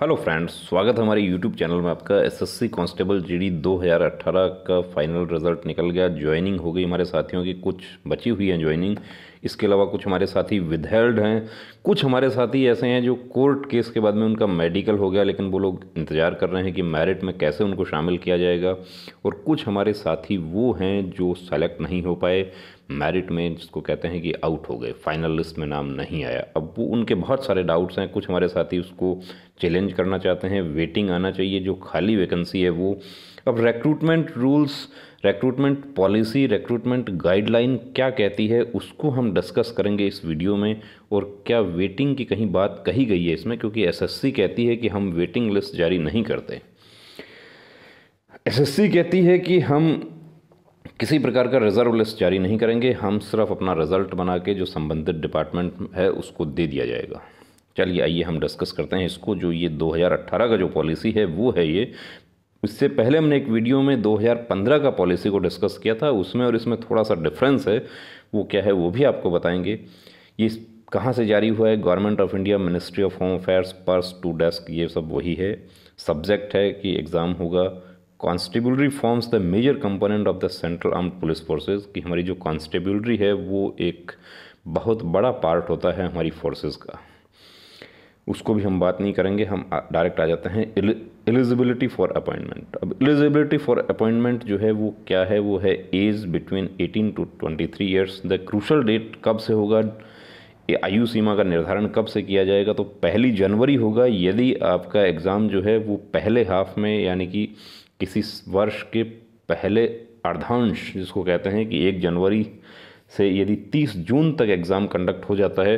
Hello friends स्वागत है हमारे यूट्यूब चैनल में आपका एसएससी कांस्टेबल जीडी 2018 का फाइनल रिजल्ट निकल गया ज्वाइनिंग हो गई हमारे साथियों की कुछ बची हुई है ज्वाइनिंग इसके अलावा कुछ हमारे साथी विधेल्ड हैं कुछ हमारे साथी ऐसे हैं जो कोर्ट केस के बाद में उनका मेडिकल हो गया लेकिन वो लोग इंतज़ार कर रहे हैं कि मेरिट में कैसे उनको शामिल किया जाएगा और कुछ हमारे साथी वो हैं जो सेलेक्ट नहीं हो पाए मेरिट में जिसको कहते हैं कि आउट हो गए फाइनल लिस्ट में नाम नहीं आया अब वो उनके बहुत सारे डाउट्स हैं कुछ हमारे साथी उसको चैलेंज करना चाहते हैं वेटिंग आना चाहिए जो खाली वैकेंसी है वो अब recruitment rules recruitment policy recruitment guideline क्या कहती है उसको हम डिस्कस करेंगे इस वीडियो में और क्या वेटिंग की कहीं बात कही गई है इसमें क्योंकि एसएससी कहती है कि हम वेटिंग लिस्ट जारी नहीं करते एसएससी कहती है कि हम किसी प्रकार का रिजर्व लिस्ट जारी नहीं करेंगे हम सिर्फ अपना रिज़ल्ट बना के जो संबंधित डिपार्टमेंट है उसको दे दिया जाएगा चलिए आइए हम डिस्कस करते हैं इसको जो ये 2018 का जो पॉलिसी है वो है ये इससे पहले हमने एक वीडियो में 2015 का पॉलिसी को डिस्कस किया था उसमें और इसमें थोड़ा सा डिफरेंस है वो क्या है वो भी आपको बताएंगे ये कहाँ से जारी हुआ है government of India ministry of home affairs purse to desk ये सब वही है सब्जेक्ट है कि एग्ज़ाम होगा constabulary forms the major component of the central arm police forces कि हमारी जो कॉन्स्टेबलरी है वो एक बहुत बड़ा पार्ट होता है हमारी फोर्सेज का उसको भी हम बात नहीं करेंगे हम डायरेक्ट आ जाते हैं एलिजिबिलिटी फॉर अपॉइंटमेंट अब एलिजिबिलिटी फॉर अपॉइंटमेंट जो है वो क्या है वो है age between 18 to 23 years the crucial date कब से होगा आयु सीमा का निर्धारण कब से किया जाएगा तो पहली जनवरी होगा यदि आपका एग्ज़ाम जो है वो पहले हाफ में यानी कि किसी वर्ष के पहले अर्धांश जिसको कहते हैं कि एक जनवरी से यदि 30 जून तक एग्ज़ाम कंडक्ट हो जाता है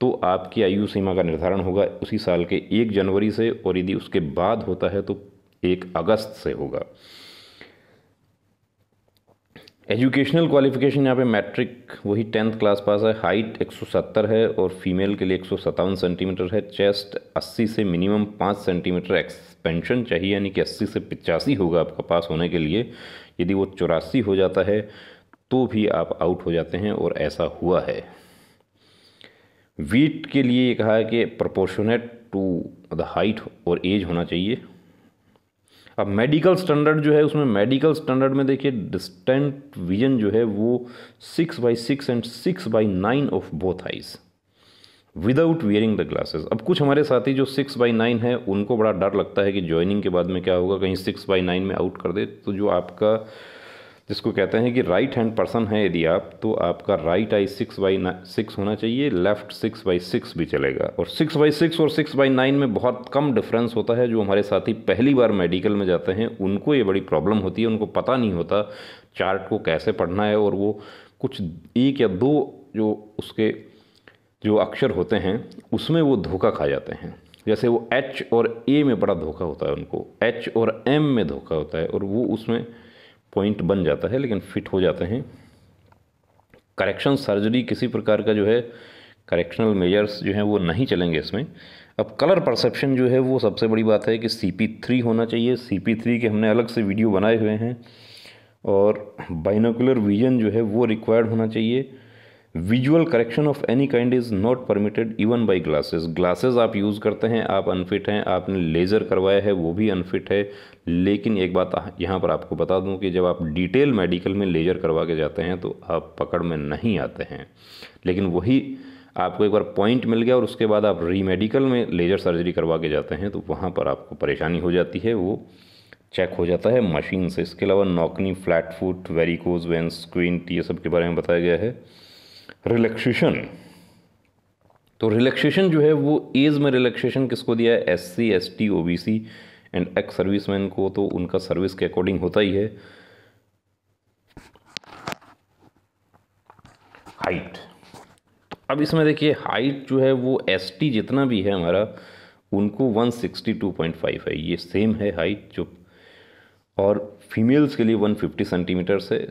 तो आपकी आयु सीमा का निर्धारण होगा उसी साल के एक जनवरी से और यदि उसके बाद होता है तो एक अगस्त से होगा एजुकेशनल क्वालिफिकेशन यहाँ पे मैट्रिक वही टेंथ क्लास पास है हाइट 170 है और फीमेल के लिए एक सेंटीमीटर है चेस्ट 80 से मिनिमम 5 सेंटीमीटर एक्सपेंशन चाहिए यानी कि 80 से पिचासी होगा आपका पास होने के लिए यदि वो चौरासी हो जाता है तो भी आप आउट हो जाते हैं और ऐसा हुआ है वीट के लिए ये कहा है कि प्रपोर्शनेट टू द हाइट और एज होना चाहिए अब मेडिकल स्टैंडर्ड जो है उसमें मेडिकल स्टैंडर्ड में देखिए डिस्टेंट विजन जो है वो six by six and six by nine of both eyes without wearing the glasses अब कुछ हमारे साथी जो सिक्स बाई नाइन है उनको बड़ा डर लगता है कि ज्वाइनिंग के बाद में क्या होगा कहीं सिक्स बाई नाइन में आउट कर दे तो जो आपका जिसको कहते हैं कि राइट हैंड पर्सन है यदि आप तो आपका right eye six by six होना चाहिए लेफ्ट सिक्स बाई सिक्स भी चलेगा और सिक्स बाई सिक्स और सिक्स बाई नाइन में बहुत कम डिफरेंस होता है जो हमारे साथी पहली बार मेडिकल में जाते हैं उनको ये बड़ी प्रॉब्लम होती है उनको पता नहीं होता चार्ट को कैसे पढ़ना है और वो कुछ एक या दो जो उसके जो अक्षर होते हैं उसमें वो धोखा खा जाते हैं जैसे वो एच और ए में बड़ा धोखा होता है उनको एच और एम में धोखा होता है और वो उसमें पॉइंट बन जाता है लेकिन फिट हो जाते हैं करेक्शन सर्जरी किसी प्रकार का जो है करेक्शनल मेजर्स जो हैं वो नहीं चलेंगे इसमें अब कलर परसेप्शन जो है वो सबसे बड़ी बात है कि सी पी थ्री होना चाहिए सी पी थ्री के हमने अलग से वीडियो बनाए हुए हैं और बाइनोकुलर विजन जो है वो रिक्वायर्ड होना चाहिए visual correction of any kind is not permitted even by glasses glasses आप यूज़ करते हैं आप अनफिट हैं आपने लेज़र करवाया है वो भी अनफिट है लेकिन एक बात यहाँ पर आपको बता दूँ कि जब आप डिटेल मेडिकल में लेज़र करवा के जाते हैं तो आप पकड़ में नहीं आते हैं लेकिन वही आपको एक बार पॉइंट मिल गया और उसके बाद आप री मेडिकल में लेज़र सर्जरी करवा के जाते हैं तो वहाँ पर आपको परेशानी हो जाती है वो चेक हो जाता है मशीन से इसके अलावा knock knee flat foot varicose veins squint ये सब के बारे में बताया गया है रिलैक्सेशन तो रिलैक्सेशन जो है वो एज में रिलैक्सेशन किसको दिया है S C S T O B C and ex serviceman को तो उनका सर्विस के अकॉर्डिंग होता ही है हाइट अब इसमें देखिए हाइट जो है वो एस टी जितना भी है हमारा उनको 162.5 है ये सेम है हाइट जो और फीमेल्स के लिए 150 सेंटीमीटर से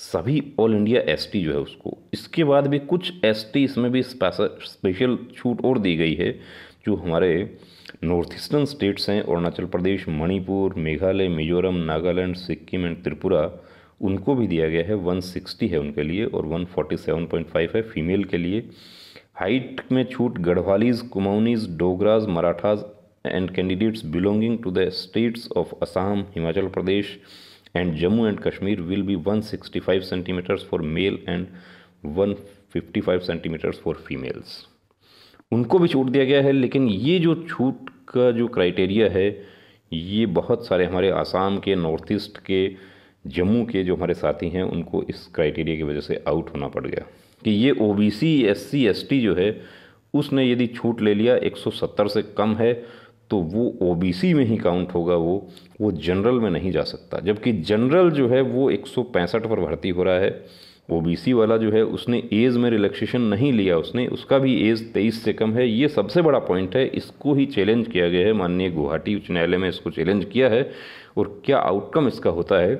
सभी ऑल इंडिया एसटी जो है उसको इसके बाद भी कुछ एसटी इसमें भी स्पेशल छूट और दी गई है जो हमारे नॉर्थ ईस्टर्न स्टेट्स हैं अरुणाचल प्रदेश मणिपुर मेघालय मिजोरम नागालैंड सिक्किम एंड त्रिपुरा उनको भी दिया गया है 160 है उनके लिए और 147.5 है फीमेल के लिए हाइट में छूट Garhwalis Kumaonis Dogras Marathas and candidates belonging to the states of Assam Himachal Pradesh and Jammu and Kashmir will be 165 centimeters for male and 155 centimetres for females उनको भी छूट दिया गया है लेकिन ये जो छूट का जो क्राइटेरिया है ये बहुत सारे हमारे आसाम के नॉर्थ ईस्ट के जम्मू के जो हमारे साथी हैं उनको इस क्राइटेरिया की वजह से आउट होना पड़ गया कि ये O B C S C S T जो है उसने यदि छूट ले लिया 170 से कम है तो वो ओ में ही काउंट होगा वो वो जनरल में नहीं जा सकता जबकि जनरल जो है वो एक पर भर्ती हो रहा है ओ वाला जो है उसने एज़ में रिलैक्सेशन नहीं लिया उसने उसका भी एज़ तेईस से कम है ये सबसे बड़ा पॉइंट है इसको ही चैलेंज किया गया है माननीय गुवाहाटी उच्च न्यायालय में इसको चैलेंज किया है और क्या आउटकम इसका होता है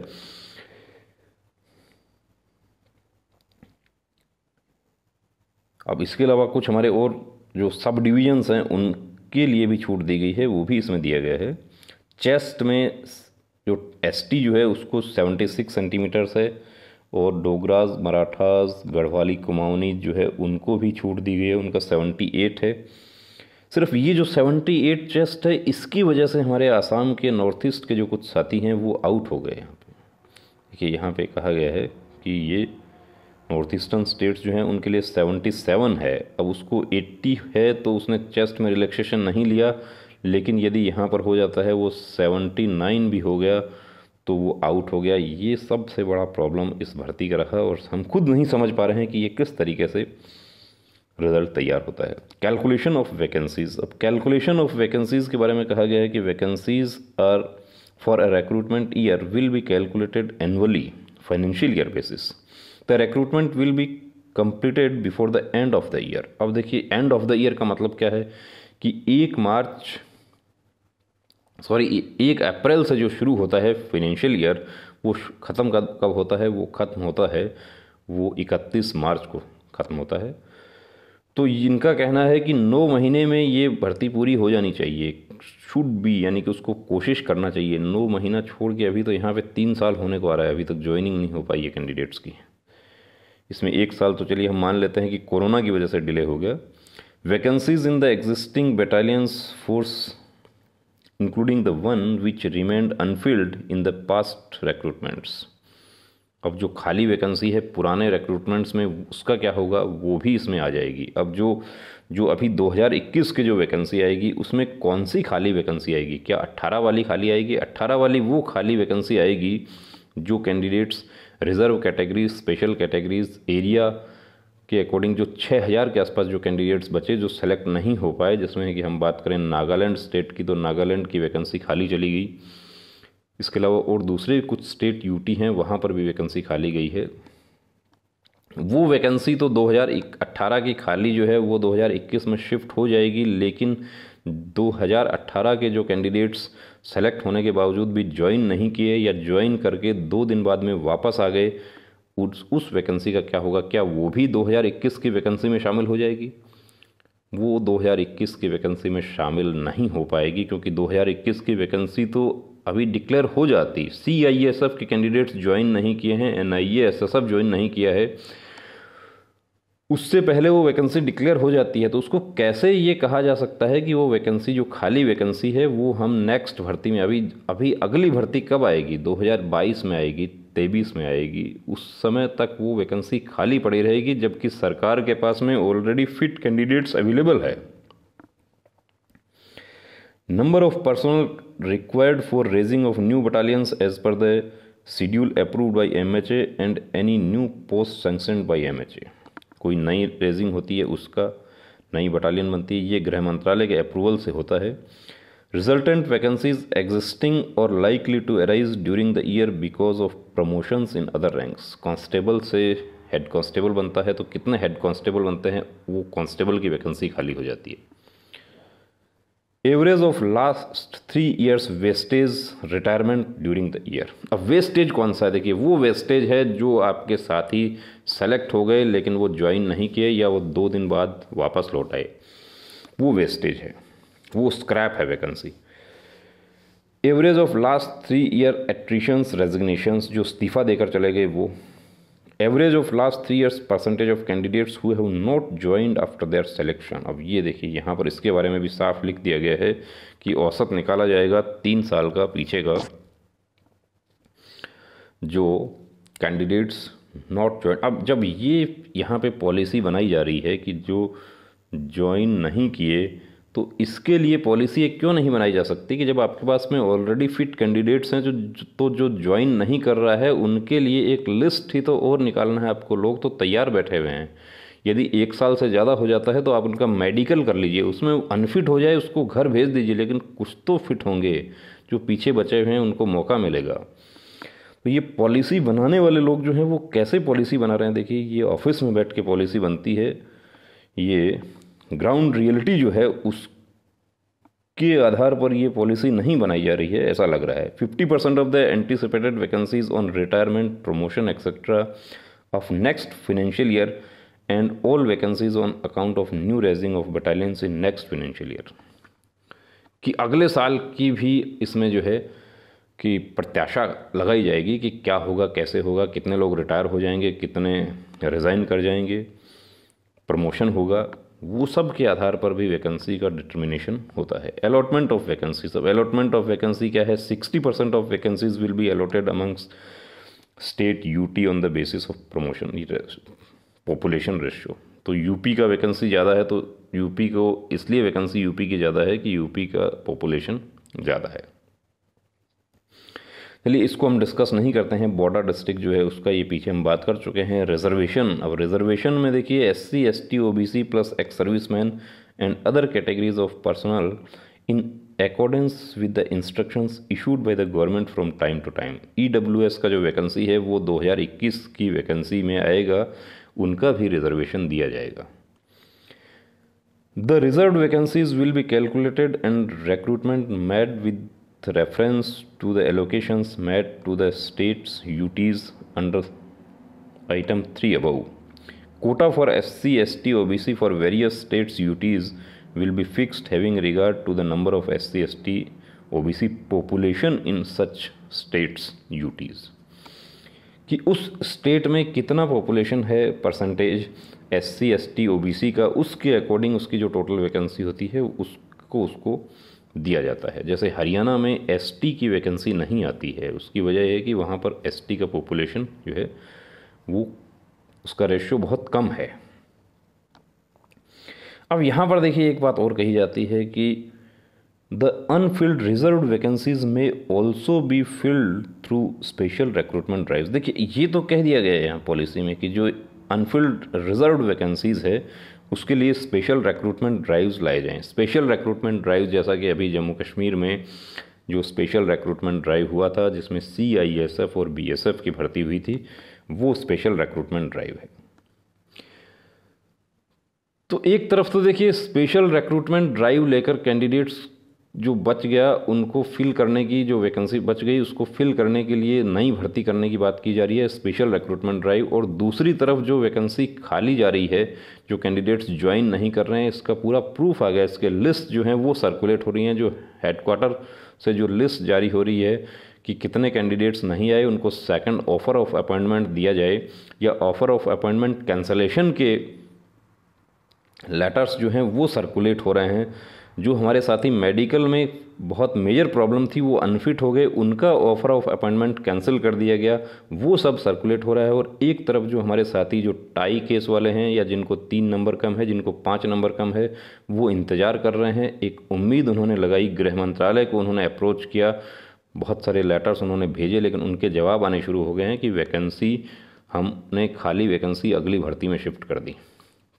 अब इसके अलावा कुछ हमारे और जो सब डिविजन्स हैं उन के लिए भी छूट दी गई है वो भी इसमें दिया गया है चेस्ट में जो एस टी जो है उसको सेवेंटी सिक्स सेंटीमीटर्स है और डोगराज मराठास गढ़वाली कुमाऊनी जो है उनको भी छूट दी गई है उनका सेवेंटी एट है सिर्फ ये जो सेवेंटी एट चेस्ट है इसकी वजह से हमारे आसाम के नॉर्थ ईस्ट के जो कुछ साथी हैं वो आउट हो गए यहाँ पे देखिए यहाँ पे कहा गया है कि ये नॉर्थ ईस्टर्न स्टेट्स जो हैं उनके लिए 77 है अब उसको 80 है तो उसने चेस्ट में रिलैक्सेशन नहीं लिया लेकिन यदि यहाँ पर हो जाता है वो 79 भी हो गया तो वो आउट हो गया ये सबसे बड़ा प्रॉब्लम इस भर्ती का रहा और हम खुद नहीं समझ पा रहे हैं कि ये किस तरीके से रिजल्ट तैयार होता है कैलकुलेशन ऑफ वैकेंसीज़ अब कैलकुलेशन ऑफ वैकेंसीज़ के बारे में कहा गया है कि vacancies are for a recruitment year will be calculated annually financial year basis the recruitment will be completed before the end of the year अब देखिए एंड ऑफ द ईयर का मतलब क्या है कि एक मार्च सॉरी एक अप्रैल से जो शुरू होता है फाइनेंशियल ईयर वो ख़त्म कब होता है वो ख़त्म होता है वो इकतीस मार्च को ख़त्म होता है तो इनका कहना है कि नौ महीने में ये भर्ती पूरी हो जानी चाहिए शुड बी यानी कि उसको कोशिश करना चाहिए नौ महीना छोड़ के अभी तो यहाँ पे तीन साल होने को आ रहा है अभी तक ज्वाइनिंग नहीं हो पाई है कैंडिडेट्स की इसमें एक साल तो चलिए हम मान लेते हैं कि कोरोना की वजह से डिले हो गया vacancies in the existing battalions force including the one which remained unfilled in the past recruitments अब जो खाली वैकेंसी है पुराने रिक्रूटमेंट्स में उसका क्या होगा वो भी इसमें आ जाएगी अब जो जो अभी 2021 की जो वैकेंसी आएगी उसमें कौन सी खाली वैकेंसी आएगी क्या 18 वाली खाली आएगी 18 वाली वो खाली वैकेंसी आएगी जो candidates reserve categories special categories area के अकॉर्डिंग जो 6000 के आसपास जो कैंडिडेट्स बचे जो सेलेक्ट नहीं हो पाए जिसमें कि हम बात करें नागालैंड स्टेट की तो नागालैंड की वैकेंसी खाली चली गई इसके अलावा और दूसरे कुछ स्टेट यूटी हैं वहाँ पर भी वैकेंसी खाली गई है वो वैकेंसी तो 2018 की खाली जो है वो 2021 में शिफ्ट हो जाएगी लेकिन 2018 के जो कैंडिडेट्स सेलेक्ट होने के बावजूद भी ज्वाइन नहीं किए या ज्वाइन करके दो दिन बाद में वापस आ गए उस उस वैकेंसी का क्या होगा क्या वो भी 2021 की वैकेंसी में शामिल हो जाएगी वो 2021 की वैकेंसी में शामिल नहीं हो पाएगी क्योंकि 2021 की वैकेंसी तो अभी डिक्लेयर हो जाती सी आई एस एफ के कैंडिडेट्स ज्वाइन नहीं किए हैं N I A S S F join नहीं किया है उससे पहले वो वैकेंसी डिक्लेयर हो जाती है तो उसको कैसे ये कहा जा सकता है कि वो वैकेंसी जो खाली वैकेंसी है वो हम नेक्स्ट भर्ती में अभी अभी अगली भर्ती कब आएगी 2022 में आएगी तेईस में आएगी उस समय तक वो वैकेंसी खाली पड़ी रहेगी जबकि सरकार के पास में ऑलरेडी फिट कैंडिडेट्स अवेलेबल है number of personnel required for raising of new battalions as per the schedule approved by MHA and any new post sanction by MHA कोई नई रेजिंग होती है उसका नई बटालियन बनती है ये गृह मंत्रालय के अप्रूवल से होता है रिजल्टेंट वैकेंसीज एग्जिस्टिंग और likely to arise during the year because of promotions in other ranks constable से हेड कांस्टेबल बनता है तो कितने हेड कांस्टेबल बनते हैं वो कांस्टेबल की वैकेंसी खाली हो जाती है average of last three years wastage retirement during the year अब वेस्टेज कौन सा है देखिए वो वेस्टेज है जो आपके साथ ही सेलेक्ट हो गए लेकिन वो ज्वाइन नहीं किए या वो दो दिन बाद वापस लौट आए वो वेस्टेज है वो स्क्रैप है vacancy average of last three year attritions resignations जो इस्तीफ़ा देकर चले गए वो average of last three years percentage of candidates who have not joined after their selection अब ये देखिए यहाँ पर इसके बारे में भी साफ लिख दिया गया है कि औसत निकाला जाएगा तीन साल का पीछे का जो कैंडिडेट्स नॉट ज्वाइन अब जब ये यहाँ पे पॉलिसी बनाई जा रही है कि जो ज्वाइन नहीं किए तो इसके लिए पॉलिसी एक क्यों नहीं बनाई जा सकती कि जब आपके पास में ऑलरेडी फिट कैंडिडेट्स हैं जो तो जो ज्वाइन नहीं कर रहा है उनके लिए एक लिस्ट ही तो और निकालना है आपको लोग तो तैयार बैठे हुए हैं यदि एक साल से ज़्यादा हो जाता है तो आप उनका मेडिकल कर लीजिए उसमें अनफिट हो जाए उसको घर भेज दीजिए लेकिन कुछ तो फिट होंगे जो पीछे बचे हुए हैं उनको मौका मिलेगा तो ये पॉलिसी बनाने वाले लोग जो हैं वो कैसे पॉलिसी बना रहे हैं देखिए ये ऑफिस में बैठ के पॉलिसी बनती है ये ग्राउंड रियलिटी जो है उस के आधार पर ये पॉलिसी नहीं बनाई जा रही है ऐसा लग रहा है fifty percent of the anticipated vacancies on retirement promotion etcetera of next financial year and all vacancies on account of new raising of battalions in next financial year कि अगले साल की भी इसमें जो है कि प्रत्याशा लगाई जाएगी कि क्या होगा कैसे होगा कितने लोग रिटायर हो जाएंगे कितने रिज़ाइन कर जाएंगे प्रमोशन होगा वो सब के आधार पर भी वैकेंसी का डिटर्मिनेशन होता है अलॉटमेंट ऑफ वैकेंसी सब अलॉटमेंट ऑफ वैकेंसी क्या है sixty percent of vacancies will be allotted amongst state UT on the basis of promotion population ratio तो यूपी का वैकेंसी ज़्यादा है तो यूपी को इसलिए वैकेंसी यूपी की ज़्यादा है कि यूपी का पॉपुलेशन ज़्यादा है चलिए इसको हम डिस्कस नहीं करते हैं बॉर्डर डिस्ट्रिक्ट जो है उसका ये पीछे हम बात कर चुके हैं रिजर्वेशन अब रिजर्वेशन में देखिए S C S T O B C plus ex serviceman and other categories of personnel in accordance with the instructions issued by the government from time to time E W S का जो vacancy है वो 2021 की vacancy में आएगा उनका भी reservation दिया जाएगा the reserve vacancies will be calculated and recruitment made with with reference to the allocations made to the states UTs under item 3 above. Quota for SC, ST, OBC for various states UTs will be fixed having regard to the number of SC, ST, OBC population in such states UTs. कि उस state में कितना population है percentage S C S T O B C का उसके according उसकी जो total vacancy होती है उसको उसको दिया जाता है जैसे हरियाणा में एसटी की वैकेंसी नहीं आती है उसकी वजह यह कि वहाँ पर एसटी का पॉपुलेशन जो है वो उसका रेशियो बहुत कम है अब यहाँ पर देखिए एक बात और कही जाती है कि द अनफिल्ड रिजर्व वैकेंसीज में also be filled through special recruitment drive देखिए ये तो कह दिया गया है यहाँ पॉलिसी में कि जो अनफिल्ड रिजर्व वैकेंसीज़ है उसके लिए स्पेशल रिक्रूटमेंट ड्राइव्स लाए जाएँ स्पेशल रिक्रूटमेंट ड्राइव जैसा कि अभी जम्मू कश्मीर में जो स्पेशल रिक्रूटमेंट ड्राइव हुआ था जिसमें सी आई एस एफ और बी एस एफ की भर्ती हुई थी वो स्पेशल रिक्रूटमेंट ड्राइव है तो एक तरफ तो देखिए स्पेशल रिक्रूटमेंट ड्राइव लेकर कैंडिडेट्स जो बच गया उनको फिल करने की जो वैकेंसी बच गई उसको फिल करने के लिए नई भर्ती करने की बात की जा रही है स्पेशल रिक्रूटमेंट ड्राइव और दूसरी तरफ जो वैकेंसी खाली जा रही है जो कैंडिडेट्स ज्वाइन नहीं कर रहे हैं इसका पूरा प्रूफ आ गया इसके लिस्ट जो हैं वो सर्कुलेट हो रही हैं जो हेडक्वार्टर से जो लिस्ट जारी हो रही है कि कितने कैंडिडेट्स नहीं आए उनको सेकंड ऑफ़र ऑफ अपॉइंटमेंट दिया जाए या ऑफ़र ऑफ अपॉइंटमेंट कैंसलेशन के लेटर्स जो हैं वो सर्कुलेट हो रहे हैं जो हमारे साथी मेडिकल में बहुत मेजर प्रॉब्लम थी वो अनफिट हो गए उनका ऑफर ऑफ अपॉइंटमेंट कैंसिल कर दिया गया वो सब सर्कुलेट हो रहा है और एक तरफ जो हमारे साथी जो टाई केस वाले हैं या जिनको तीन नंबर कम है जिनको पाँच नंबर कम है वो इंतज़ार कर रहे हैं एक उम्मीद उन्होंने लगाई गृह मंत्रालय को उन्होंने अप्रोच किया बहुत सारे लेटर्स उन्होंने भेजे लेकिन उनके जवाब आने शुरू हो गए हैं कि वैकेंसी हमने खाली वैकेंसी अगली भर्ती में शिफ्ट कर दी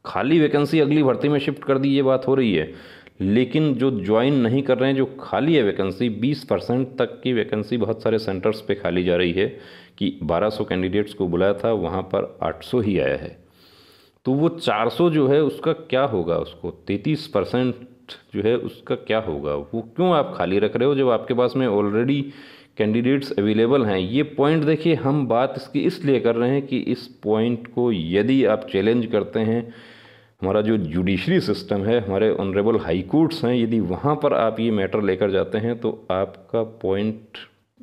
खाली वैकेंसी अगली भर्ती में शिफ्ट कर दी ये बात हो रही है लेकिन जो ज्वाइन नहीं कर रहे हैं जो खाली है वैकेंसी 20 परसेंट तक की वैकेंसी बहुत सारे सेंटर्स पे खाली जा रही है कि 1200 कैंडिडेट्स को बुलाया था वहाँ पर 800 ही आया है तो वो 400 जो है उसका क्या होगा उसको 33 परसेंट जो है उसका क्या होगा वो क्यों आप खाली रख रहे हो जब आपके पास में ऑलरेडी कैंडिडेट्स अवेलेबल हैं ये पॉइंट देखिए हम बात इसकी इसलिए कर रहे हैं कि इस पॉइंट को यदि आप चैलेंज करते हैं हमारा जो जुडिशरी सिस्टम है हमारे ऑनरेबल हाई कोर्ट्स हैं यदि वहाँ पर आप ये मैटर लेकर जाते हैं तो आपका पॉइंट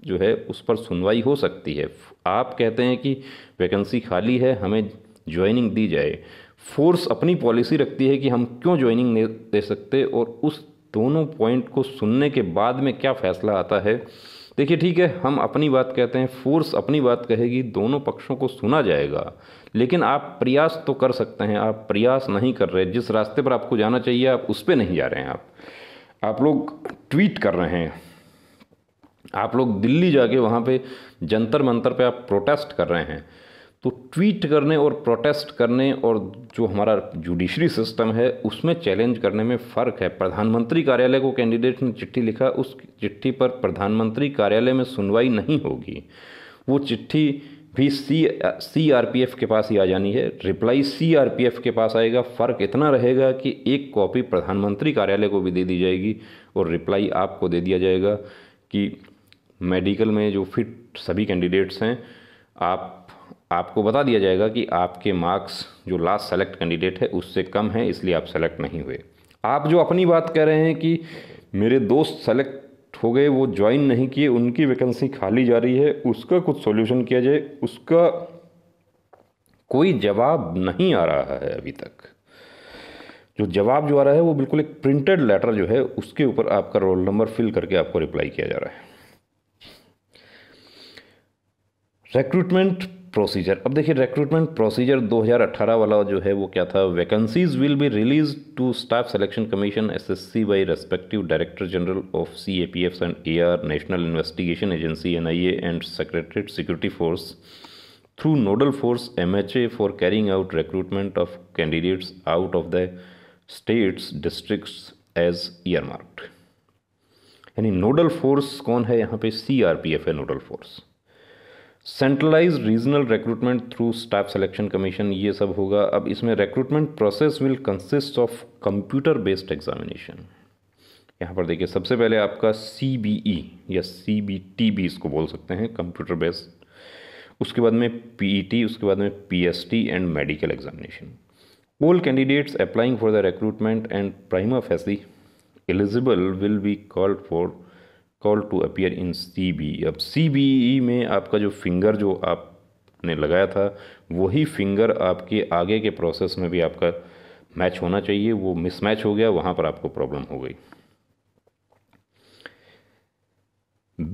जो है उस पर सुनवाई हो सकती है आप कहते हैं कि वैकेंसी खाली है हमें ज्वाइनिंग दी जाए फोर्स अपनी पॉलिसी रखती है कि हम क्यों ज्वाइनिंग दे सकते और उस दोनों पॉइंट को सुनने के बाद में क्या फैसला आता है देखिए ठीक है हम अपनी बात कहते हैं फोर्स अपनी बात कहेगी दोनों पक्षों को सुना जाएगा लेकिन आप प्रयास तो कर सकते हैं आप प्रयास नहीं कर रहे जिस रास्ते पर आपको जाना चाहिए आप उस पर नहीं जा रहे हैं आप आप लोग ट्वीट कर रहे हैं आप लोग दिल्ली जाके वहाँ पे जंतर मंतर पे आप प्रोटेस्ट कर रहे हैं तो ट्वीट करने और प्रोटेस्ट करने और जो हमारा जुडिशरी सिस्टम है उसमें चैलेंज करने में फ़र्क है प्रधानमंत्री कार्यालय को कैंडिडेट ने चिट्ठी लिखा उस चिट्ठी पर प्रधानमंत्री कार्यालय में सुनवाई नहीं होगी वो चिट्ठी भी C C R P F के पास ही आ जानी है reply C R P F के पास आएगा फ़र्क इतना रहेगा कि एक कॉपी प्रधानमंत्री कार्यालय को भी दे दी जाएगी और रिप्लाई आपको दे दिया जाएगा कि मेडिकल में जो फिट सभी कैंडिडेट्स हैं आप आपको बता दिया जाएगा कि आपके मार्क्स जो लास्ट सेलेक्ट कैंडिडेट है उससे कम है इसलिए आप सेलेक्ट नहीं हुए आप जो अपनी बात कह रहे हैं कि मेरे दोस्त सेलेक्ट हो गए वो ज्वाइन नहीं किए उनकी वैकेंसी खाली जा रही है उसका कुछ सॉल्यूशन किया जाए उसका कोई जवाब नहीं आ रहा है अभी तक जो जवाब जो आ रहा है वो बिल्कुल एक प्रिंटेड लेटर जो है उसके ऊपर आपका रोल नंबर फिल करके आपको रिप्लाई किया जा रहा है रिक्रूटमेंट प्रोसीजर अब देखिए रिक्रूटमेंट प्रोसीजर 2018 वाला जो है वो क्या था vacancies will be release to staff selection commission S S C by respective director general of C A P F and A R national investigation agency N I A and secretariat security force through nodal force M H A for carrying out recruitment of candidates out of the states district as earmarked यानी नोडल फोर्स कौन है यहाँ पे C R P F है nodal force centralize regional recruitment through staff selection commission ये सब होगा अब इसमें recruitment process will consist of computer based examination यहाँ पर देखिए सबसे पहले आपका सी बी ई या सी बी टी भी इसको बोल सकते हैं कंप्यूटर बेस्ड उसके बाद में पी ई टी उसके बाद में P S T and medical examination all candidates applying for the recruitment and prima facie eligible will be called for call to appear in C B e. अब सी B ई में आपका जो finger जो आपने लगाया था वही फिंगर आपके आगे के प्रोसेस में भी आपका मैच होना चाहिए वो मिसमैच हो गया वहाँ पर आपको प्रॉब्लम हो गई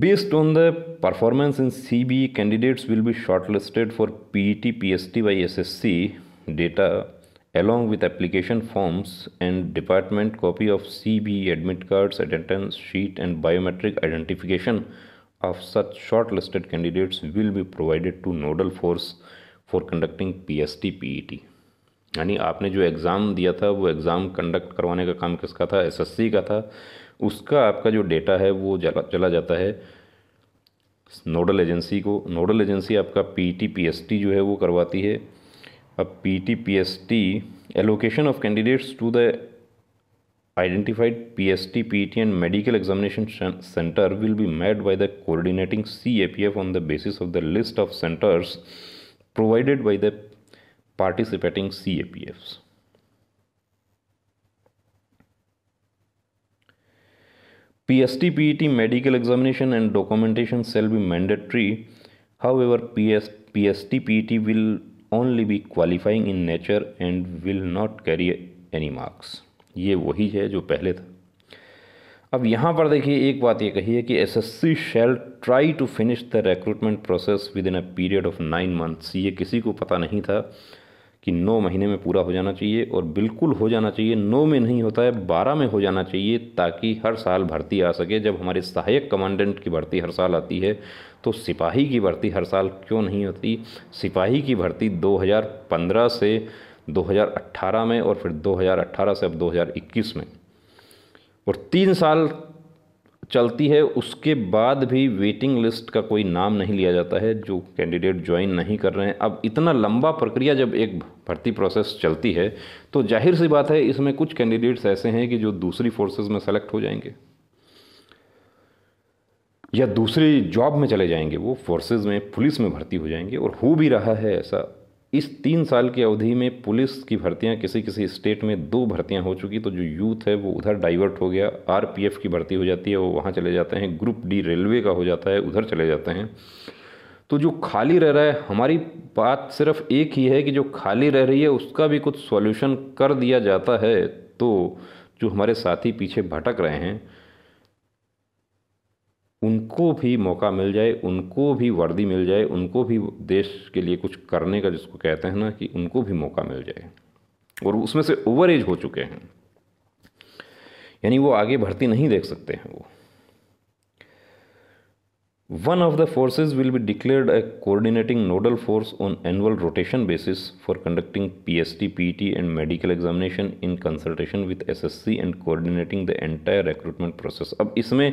based on the performance in C candidates will be shortlisted for P T P S T Y S S C data along with application forms and department copy of CB admit cards, attendance sheet and biometric identification of such shortlisted candidates will be provided to nodal force for conducting PST PET. यानी आपने जो exam दिया था वो exam conduct करवाने का काम किसका था एसएससी का था उसका आपका जो डेटा है वो चला चला जाता है नोडल एजेंसी को नोडल एजेंसी आपका पीटी पीएसटी जो है वो करवाती है a PT, PST, allocation of candidates to the identified PST, PET and medical examination center will be made by the coordinating CAPF on the basis of the list of centers provided by the participating CAPFs. PST, PET, medical examination and documentation shall be mandatory. However, PS, PST, PET will only be qualifying in nature and will not carry any marks ये वही है जो पहले था अब यहाँ पर देखिए एक बात ये कही है कि S S C shall try to finish the recruitment process within a period of nine months ये किसी को पता नहीं था कि नौ महीने में पूरा हो जाना चाहिए और बिल्कुल हो जाना चाहिए नौ में नहीं होता है बारह में हो जाना चाहिए ताकि हर साल भर्ती आ सके जब हमारे सहायक कमांडेंट की भर्ती हर साल आती है तो सिपाही की भर्ती हर साल क्यों नहीं होती सिपाही की भर्ती 2015 से 2018 में और फिर 2018 से अब 2021 में और तीन साल चलती है उसके बाद भी वेटिंग लिस्ट का कोई नाम नहीं लिया जाता है जो कैंडिडेट ज्वाइन नहीं कर रहे हैं अब इतना लंबा प्रक्रिया जब एक भर्ती प्रोसेस चलती है तो जाहिर सी बात है इसमें कुछ कैंडिडेट्स ऐसे हैं कि जो दूसरी फोर्सेज में सेलेक्ट हो जाएंगे या दूसरी जॉब में चले जाएंगे वो फोर्सेज में पुलिस में भर्ती हो जाएंगे और हो भी रहा है ऐसा इस तीन साल की अवधि में पुलिस की भर्तियां किसी किसी स्टेट में दो भर्तियां हो चुकी तो जो यूथ है वो उधर डाइवर्ट हो गया आरपीएफ की भर्ती हो जाती है वो वहाँ चले जाते हैं ग्रुप डी रेलवे का हो जाता है उधर चले जाते हैं तो जो खाली रह रहा है हमारी बात सिर्फ एक ही है कि जो खाली रह रही है उसका भी कुछ सॉल्यूशन कर दिया जाता है तो जो हमारे साथी पीछे भटक रहे हैं उनको भी मौका मिल जाए उनको भी वर्दी मिल जाए उनको भी देश के लिए कुछ करने का जिसको कहते हैं ना कि उनको भी मौका मिल जाए और उसमें से ओवर एज हो चुके हैं यानी वो आगे भर्ती नहीं देख सकते हैं वो one of the forces will be declared a coordinating nodal force on annual rotation basis for conducting P S T P T and medical examination in consultation with S S C and coordinating the entire recruitment process अब इसमें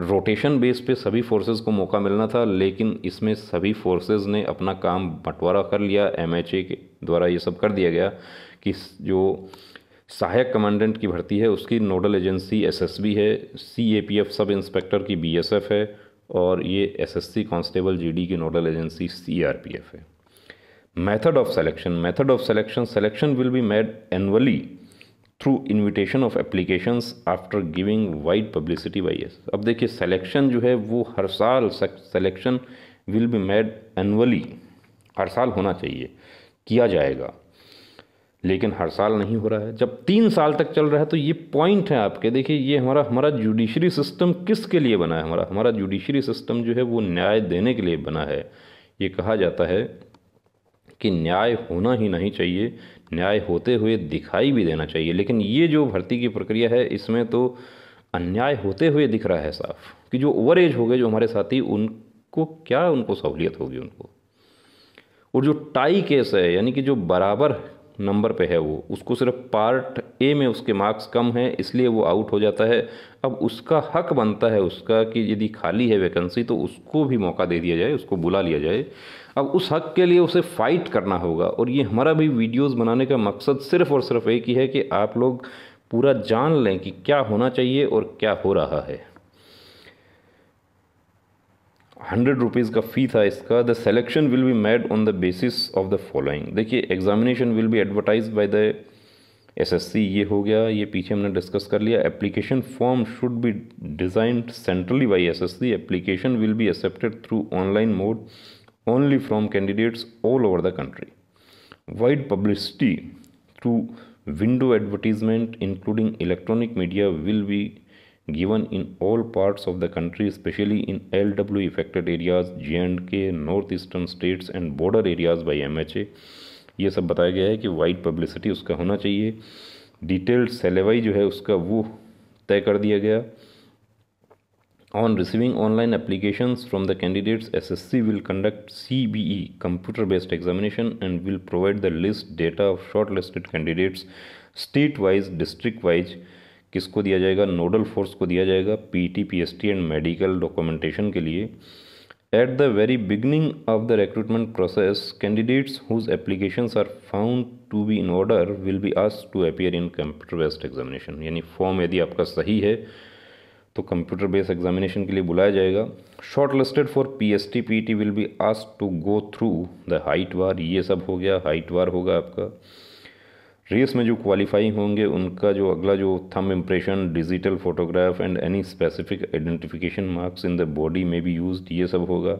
rotation base पे सभी forces को मौका मिलना था लेकिन इसमें सभी फोर्सेस ने अपना काम बंटवारा कर लिया एम के द्वारा ये सब कर दिया गया कि जो सहायक कमांडेंट की भर्ती है उसकी नोडल एजेंसी एस है सी सब इंस्पेक्टर की बी है और ये S S constable G D की नोडल एजेंसी एफ है method of selection method of selection selection will be made annually through invitation of applications after giving wide publicity by S अब देखिए selection जो है वो हर साल selection will be made annually हर साल होना चाहिए किया जाएगा लेकिन हर साल नहीं हो रहा है जब तीन साल तक चल रहा है तो ये पॉइंट है आपके देखिए ये हमारा हमारा जुडिशरी सिस्टम किसके लिए बना है हमारा हमारा जुडिशरी सिस्टम जो है वो न्याय देने के लिए बना है ये कहा जाता है कि न्याय होना ही नहीं चाहिए न्याय होते हुए दिखाई भी देना चाहिए लेकिन ये जो भर्ती की प्रक्रिया है इसमें तो अन्याय होते हुए दिख रहा है साफ कि जो ओवर एज हो गए जो हमारे साथी उनको क्या उनको सहूलियत होगी उनको और जो टाई केस है यानी कि जो बराबर नंबर पे है वो उसको सिर्फ पार्ट ए में उसके मार्क्स कम हैं इसलिए वो आउट हो जाता है अब उसका हक बनता है उसका कि यदि खाली है वैकेंसी तो उसको भी मौका दे दिया जाए उसको बुला लिया जाए अब उस हक के लिए उसे फ़ाइट करना होगा और ये हमारा भी वीडियोस बनाने का मकसद सिर्फ़ और सिर्फ एक ही है कि आप लोग पूरा जान लें कि क्या होना चाहिए और क्या हो रहा है हंड्रेड रुपीज़ का फ़ी था इसका the selection will be made on the basis of the following देखिए examination will be advertise by the SSC ये हो गया ये पीछे हमने डिस्कस कर लिया application form should be designed centrally by SSC application will be accepted through online mode only from candidates all over the country wide publicity through window advertisement including electronic media will be in all of the country specially in L W affected areas J and K north eastern states and border areas by M H A ये सब बताया गया है कि white publicity उसका होना चाहिए detailed सेलेवाई जो है उसका वो तय कर दिया गया on receiving online applications from the candidates S S C will conduct C B E computer based examination and will provide the list data of shortlisted candidates state wise district wise किसको दिया जाएगा nodal force को दिया जाएगा PT PST and medical documentation के लिए at the very beginning of the recruitment process candidates whose application are found to be in order will be ask to appear in computer based examination यानी form यदि आपका सही है तो computer based examination के लिए बुलाया जाएगा shortlisted for P S T P T will be ask to go through the height bar ये सब हो गया हाइट वार होगा आपका रेस में जो क्वालिफाई होंगे उनका जो अगला जो thumb impression digital photograph and any specific identification marks in the body में बी यूज ये सब होगा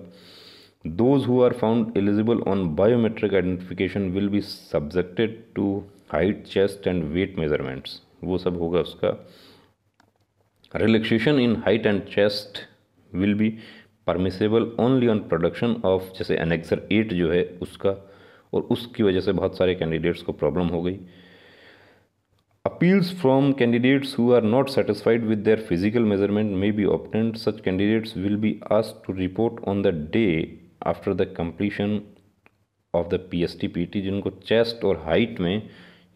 those who are found eligible on biometric identification will be subjected to height chest and weight measurements वो सब होगा उसका relaxation in height and chest will be permissible only on production of जैसे annexure eight जो है उसका और उसकी वजह से बहुत सारे कैंडिडेट्स को प्रॉब्लम हो गई appeals from candidates who are not satisfied with their physical measurement may be obtained such candidates will be asked to report on the day after the completion of the P S T P T जिनको chest और height में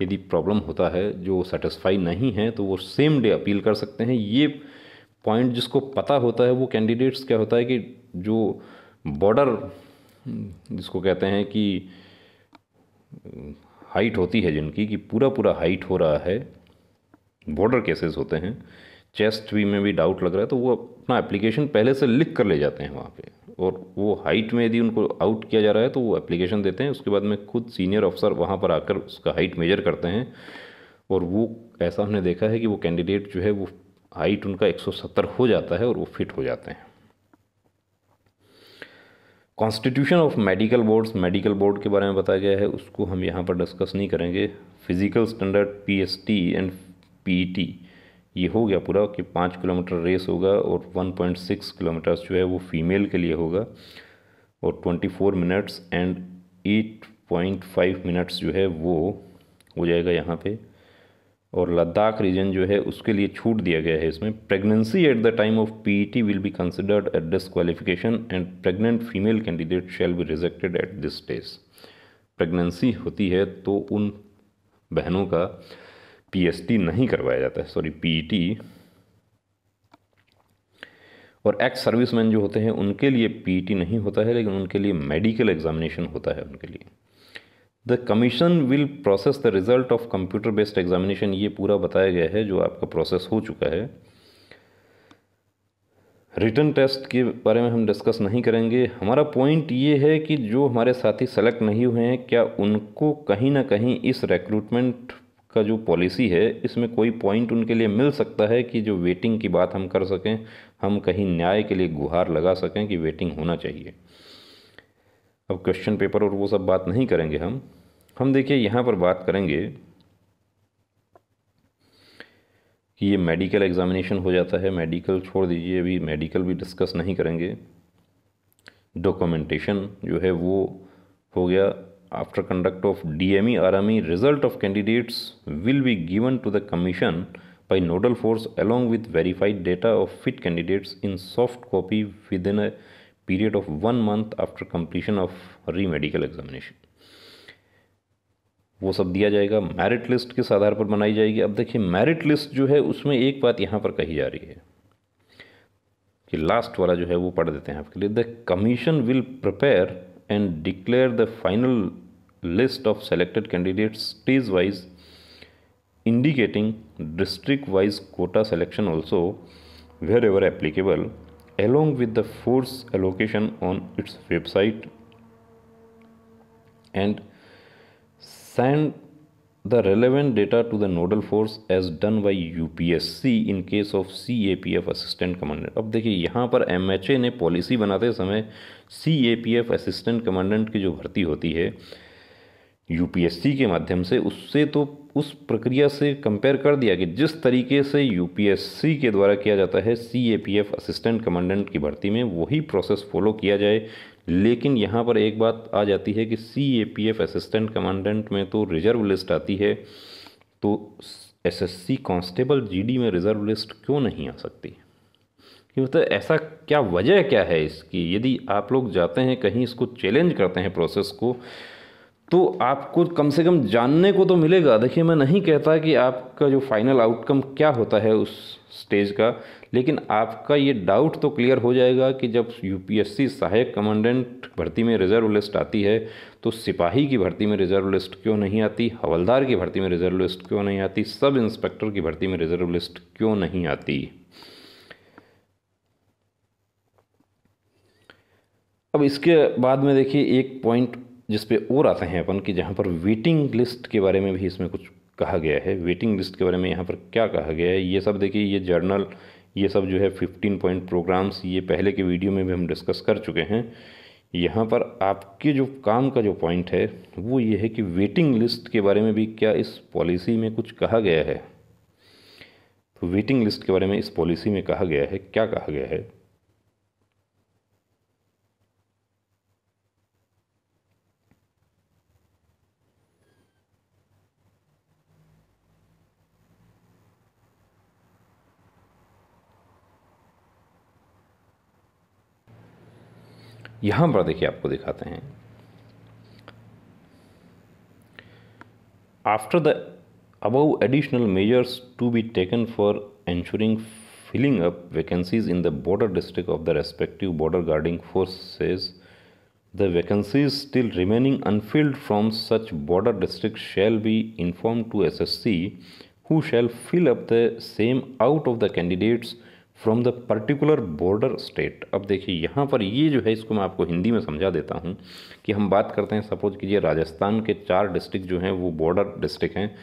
यदि problem होता है जो satisfy नहीं है तो वो सेम डे अपील कर सकते हैं ये पॉइंट जिसको पता होता है वो कैंडिडेट्स क्या होता है कि जो बॉर्डर जिसको कहते हैं कि हाइट होती है जिनकी कि पूरा पूरा हाइट हो रहा है बॉर्डर केसेस होते हैं चेस्ट भी में भी डाउट लग रहा है तो वो अपना एप्लीकेशन पहले से लिख कर ले जाते हैं वहाँ पे और वो हाइट में यदि उनको आउट किया जा रहा है तो वो एप्लीकेशन देते हैं उसके बाद में खुद सीनियर ऑफिसर वहाँ पर आकर उसका हाइट मेजर करते हैं और वो ऐसा हमने देखा है कि वो कैंडिडेट जो है वो हाइट उनका 170 हो जाता है और वो फिट हो जाते हैं constitution of medical boards medical board के बारे में बताया गया है उसको हम यहाँ पर डिस्कस नहीं करेंगे physical standard PST and T ये हो गया पूरा कि पाँच किलोमीटर रेस होगा और वन पॉइंट सिक्स किलोमीटर्स जो है वो फीमेल के लिए होगा और twenty four minutes and eight point five minutes जो है वो हो जाएगा यहाँ पर और लद्दाख रीजन जो है उसके लिए छूट दिया गया है इसमें pregnancy at the time of P T will be considered at disqualification and pregnant female candidate shall be rejected at this stage pregnancy होती है तो उन बहनों का पी टी नहीं करवाया जाता है सॉरी पी टी और एक्स सर्विसमैन जो होते हैं उनके लिए पी टी e नहीं होता है लेकिन उनके लिए मेडिकल एग्जामिनेशन होता है उनके लिए the commission will process the result of computer based examination ये पूरा बताया गया है जो आपका प्रोसेस हो चुका है रिटर्न टेस्ट के बारे में हम डिस्कस नहीं करेंगे हमारा पॉइंट ये है कि जो हमारे साथी सेलेक्ट नहीं हुए हैं क्या उनको कहीं ना कहीं इस रिक्रूटमेंट का जो पॉलिसी है इसमें कोई पॉइंट उनके लिए मिल सकता है कि जो वेटिंग की बात हम कर सकें हम कहीं न्याय के लिए गुहार लगा सकें कि वेटिंग होना चाहिए अब क्वेश्चन पेपर और वो सब बात नहीं करेंगे हम हम देखिए यहाँ पर बात करेंगे कि ये मेडिकल एग्जामिनेशन हो जाता है मेडिकल छोड़ दीजिए अभी मेडिकल भी डिस्कस नहीं करेंगे डॉक्यूमेंटेशन जो है वो हो गया after conduct of D M E R M E result of candidates will be given to the commission by nodal force along with verified data of fit candidates in soft copy within a period of one month after completion of re medical examination वो सब दिया जाएगा merit list किस आधार पर बनाई जाएगी अब देखिए मेरिट लिस्ट जो है उसमें एक बात यहाँ पर कही जा रही है कि लास्ट वाला जो है वो पढ़ देते हैं आपके लिए the commission will prepare and declare the final list of selected candidates stage wise indicating district wise quota selection also wherever applicable along with the force allocation on its website and send the relevant data to the nodal force as done by UPSC in case of CAPF assistant commandant अब देखिए यहाँ पर ए ने policy बनाते समय CAPF assistant commandant की जो भर्ती होती है सी के माध्यम से उससे तो उस प्रक्रिया से कंपेयर कर दिया कि जिस तरीके से सी के द्वारा किया जाता है एफ असिस्टेंट कमांडेंट की भर्ती में वही प्रोसेस फॉलो किया जाए लेकिन यहाँ पर एक बात आ जाती है कि C A P F assistant commandant में तो रिजर्व लिस्ट आती है तो S S C constable G D में रिजर्व लिस्ट क्यों नहीं आ सकती कि मतलब ऐसा क्या वजह क्या है इसकी यदि आप लोग जाते हैं कहीं इसको चैलेंज करते हैं प्रोसेस को तो आपको कम से कम जानने को तो मिलेगा देखिए मैं नहीं कहता कि आपका जो फाइनल आउटकम क्या होता है उस स्टेज का लेकिन आपका ये डाउट तो क्लियर हो जाएगा कि जब यूपीएससी सहायक कमांडेंट भर्ती में रिजर्व लिस्ट आती है तो सिपाही की भर्ती में रिजर्व लिस्ट क्यों नहीं आती हवलदार की भर्ती में रिजर्व लिस्ट क्यों नहीं आती सब इंस्पेक्टर की भर्ती में रिजर्व लिस्ट क्यों नहीं आती अब इसके बाद में देखिए एक पॉइंट जिस पे और आते हैं अपन कि जहाँ पर वेटिंग लिस्ट के बारे में भी इसमें कुछ कहा गया है वेटिंग लिस्ट के बारे में यहाँ पर क्या कहा गया है ये सब देखिए ये जर्नल ये सब जो है फिफ्टीन पॉइंट प्रोग्राम्स ये पहले के वीडियो में भी हम डिस्कस कर चुके हैं यहाँ पर आपके जो काम का जो पॉइंट है वो ये है कि वेटिंग लिस्ट के बारे में भी क्या इस पॉलिसी में कुछ कहा गया है तो वेटिंग लिस्ट के बारे में इस पॉलिसी में कहा गया है क्या कहा गया है यहां पर देखिए आपको दिखाते हैं after the above additional measures to be taken for ensuring filling up vacancies in the border district of the respective border guarding forces the vacancies still remaining unfilled from such border district shall be inform to S S C who shall fill up the same out of the candidates from the particular border state अब देखिए यहाँ पर ये जो है इसको मैं आपको हिंदी में समझा देता हूँ कि हम बात करते हैं सपोज कीजिए राजस्थान के चार डिस्ट्रिक्ट जो हैं वो बॉर्डर डिस्ट्रिक्ट हैं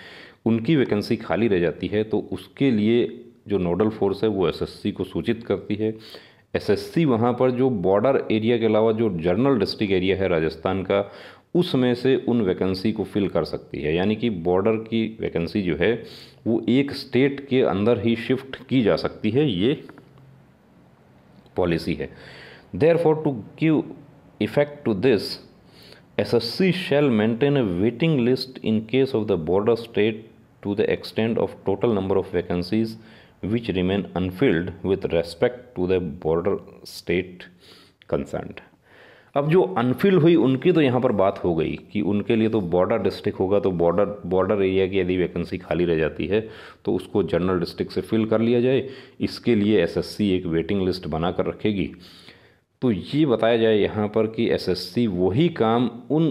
उनकी वैकेंसी खाली रह जाती है तो उसके लिए जो नोडल फोर्स है वो एसएससी को सूचित करती है एसएससी वहाँ पर जो बॉर्डर एरिया के अलावा जो जर्नल डिस्ट्रिक्ट एरिया है राजस्थान का उसमें से उन वैकेंसी को फिल कर सकती है यानी कि बॉर्डर की वैकेंसी जो है वो एक स्टेट के अंदर ही शिफ्ट की जा सकती है ये पॉलिसी है therefore to give effect to this S S C shall maintain a waiting list in case of the border state to the extent of total number of vacancies which remain unfilled with respect to the border state concerned. अब जो unfill हुई उनकी तो यहाँ पर बात हो गई कि उनके लिए तो बॉर्डर डिस्ट्रिक्ट होगा तो बॉर्डर बॉर्डर एरिया की यदि वैकेंसी खाली रह जाती है तो उसको जनरल डिस्ट्रिक्ट से फिल कर लिया जाए इसके लिए एसएससी एक वेटिंग लिस्ट बना कर रखेगी तो ये बताया जाए यहाँ पर कि एसएससी वही काम उन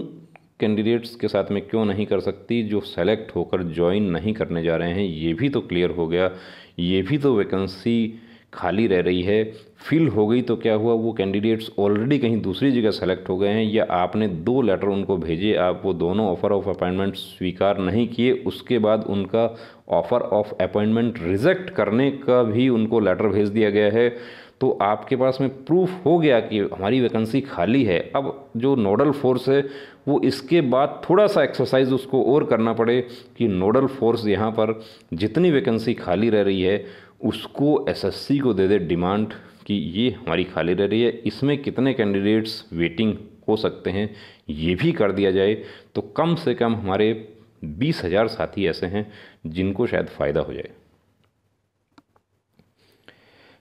कैंडिडेट्स के साथ में क्यों नहीं कर सकती जो सेलेक्ट होकर ज्वाइन नहीं करने जा रहे हैं ये भी तो क्लियर हो गया ये भी तो वैकेंसी खाली रह रही है फिल हो गई तो क्या हुआ वो कैंडिडेट्स ऑलरेडी कहीं दूसरी जगह सेलेक्ट हो गए हैं या आपने दो लेटर उनको भेजे आप वो दोनों ऑफ़र ऑफ अपॉइंटमेंट स्वीकार नहीं किए उसके बाद उनका ऑफ़र ऑफ अपॉइंटमेंट रिजेक्ट करने का भी उनको लेटर भेज दिया गया है तो आपके पास में प्रूफ हो गया कि हमारी वैकेंसी खाली है अब जो नोडल फोर्स है वो इसके बाद थोड़ा सा एक्सरसाइज उसको और करना पड़े कि नोडल फोर्स यहाँ पर जितनी वैकेंसी खाली रह रही है उसको एसएससी को दे दे डिमांड कि ये हमारी खाली रह रही है इसमें कितने कैंडिडेट्स वेटिंग हो सकते हैं ये भी कर दिया जाए तो कम से कम हमारे बीस हज़ार साथी ऐसे हैं जिनको शायद फ़ायदा हो जाए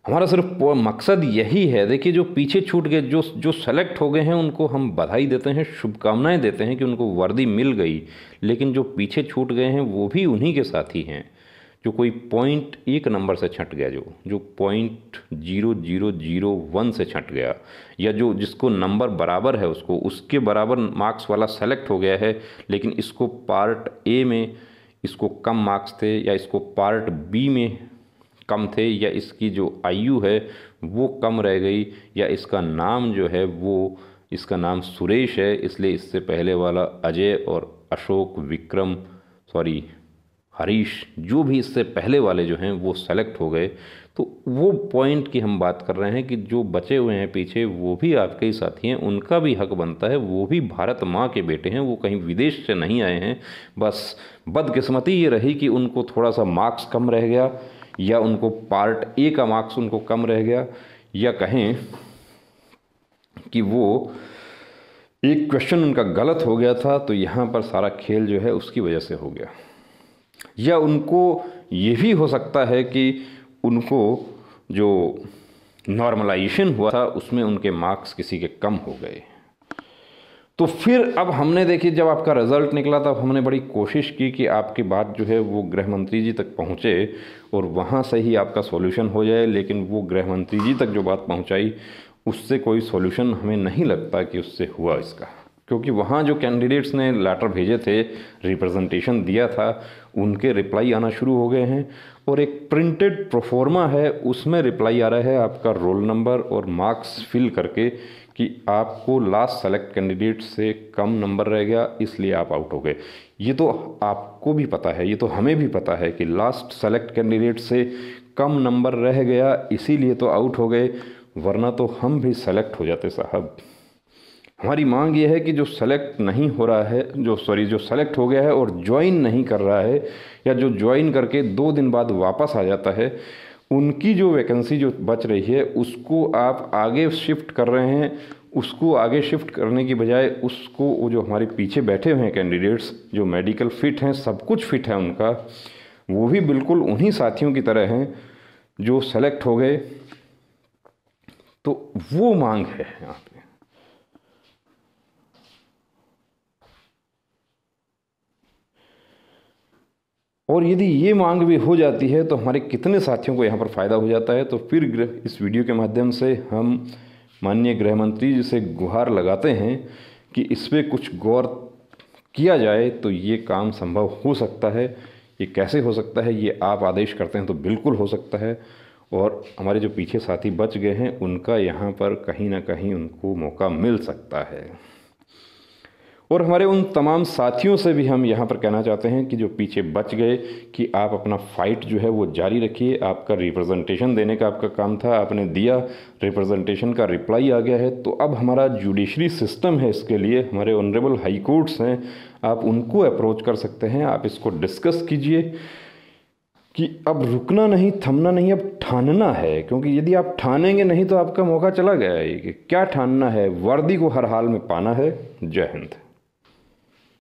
हमारा सिर्फ मकसद यही है देखिए जो पीछे छूट गए जो जो सेलेक्ट हो गए हैं उनको हम बधाई देते हैं शुभकामनाएं देते हैं कि उनको वर्दी मिल गई लेकिन जो पीछे छूट गए हैं वो भी उन्हीं के साथी हैं जो कोई पॉइंट एक नंबर से छट गया जो जो point zero zero zero one से छट गया या जो जिसको नंबर बराबर है उसको उसके बराबर मार्क्स वाला सेलेक्ट हो गया है लेकिन इसको पार्ट ए में इसको कम मार्क्स थे या इसको पार्ट बी में कम थे या इसकी जो आयु है वो कम रह गई या इसका नाम जो है वो इसका नाम सुरेश है इसलिए इससे पहले वाला अजय और अशोक विक्रम सॉरी हरीश जो भी इससे पहले वाले जो हैं वो सेलेक्ट हो गए तो वो पॉइंट की हम बात कर रहे हैं कि जो बचे हुए हैं पीछे वो भी आपके ही साथी हैं उनका भी हक बनता है वो भी भारत माँ के बेटे हैं वो कहीं विदेश से नहीं आए हैं बस बदकिस्मती ये रही कि उनको थोड़ा सा मार्क्स कम रह गया या उनको पार्ट ए का मार्क्स उनको कम रह गया या कहें कि वो एक क्वेश्चन उनका गलत हो गया था तो यहाँ पर सारा खेल जो है उसकी वजह से हो गया या उनको ये भी हो सकता है कि उनको जो नॉर्मलाइजेशन हुआ था उसमें उनके मार्क्स किसी के कम हो गए तो फिर अब हमने देखिए जब आपका रिजल्ट निकला तब हमने बड़ी कोशिश की कि आपकी बात जो है वो गृह मंत्री जी तक पहुँचे और वहाँ से ही आपका सॉल्यूशन हो जाए लेकिन वो गृह मंत्री जी तक जो बात पहुँचाई उससे कोई सॉल्यूशन हमें नहीं लगता कि उससे हुआ इसका क्योंकि वहाँ जो कैंडिडेट्स ने लेटर भेजे थे रिप्रेजेंटेशन दिया था उनके रिप्लाई आना शुरू हो गए हैं और एक प्रिंटेड प्रोफॉर्मा है उसमें रिप्लाई आ रहा है आपका रोल नंबर और मार्क्स फिल करके कि आपको लास्ट सेलेक्ट कैंडिडेट से कम नंबर रह गया इसलिए आप आउट हो गए ये तो आपको भी पता है ये तो हमें भी पता है कि लास्ट सेलेक्ट कैंडिडेट से कम नंबर रह गया इसीलिए तो आउट हो गए वरना तो हम भी सेलेक्ट हो जाते साहब हमारी मांग ये है कि जो सेलेक्ट नहीं हो रहा है जो सॉरी जो सेलेक्ट हो गया है और ज्वाइन नहीं कर रहा है या जो ज्वाइन करके दो दिन बाद वापस आ जाता है उनकी जो वैकेंसी जो बच रही है उसको आप आगे शिफ्ट कर रहे हैं उसको आगे शिफ्ट करने की बजाय उसको वो जो हमारे पीछे बैठे हुए हैं कैंडिडेट्स जो मेडिकल फिट हैं सब कुछ फिट है उनका वो भी बिल्कुल उन्हीं साथियों की तरह हैं जो सेलेक्ट हो गए तो वो मांग है यहाँ पे और यदि ये मांग भी हो जाती है तो हमारे कितने साथियों को यहाँ पर फ़ायदा हो जाता है तो फिर ग्रह इस वीडियो के माध्यम से हम माननीय गृह मंत्री जी से गुहार लगाते हैं कि इस पर कुछ गौर किया जाए तो ये काम संभव हो सकता है ये कैसे हो सकता है ये आप आदेश करते हैं तो बिल्कुल हो सकता है और हमारे जो पीछे साथी बच गए हैं उनका यहाँ पर कहीं ना कहीं उनको मौका मिल सकता है और हमारे उन तमाम साथियों से भी हम यहाँ पर कहना चाहते हैं कि जो पीछे बच गए कि आप अपना फ़ाइट जो है वो जारी रखिए आपका रिप्रेजेंटेशन देने का आपका काम था आपने दिया रिप्रेजेंटेशन का रिप्लाई आ गया है तो अब हमारा जुडिशरी सिस्टम है इसके लिए हमारे ऑनरेबल हाई कोर्ट्स हैं आप उनको अप्रोच कर सकते हैं आप इसको डिस्कस कीजिए कि अब रुकना नहीं थमना नहीं अब ठानना है क्योंकि यदि आप ठानेंगे नहीं तो आपका मौका चला गया है क्या ठानना है वर्दी को हर हाल में पाना है जय हिंद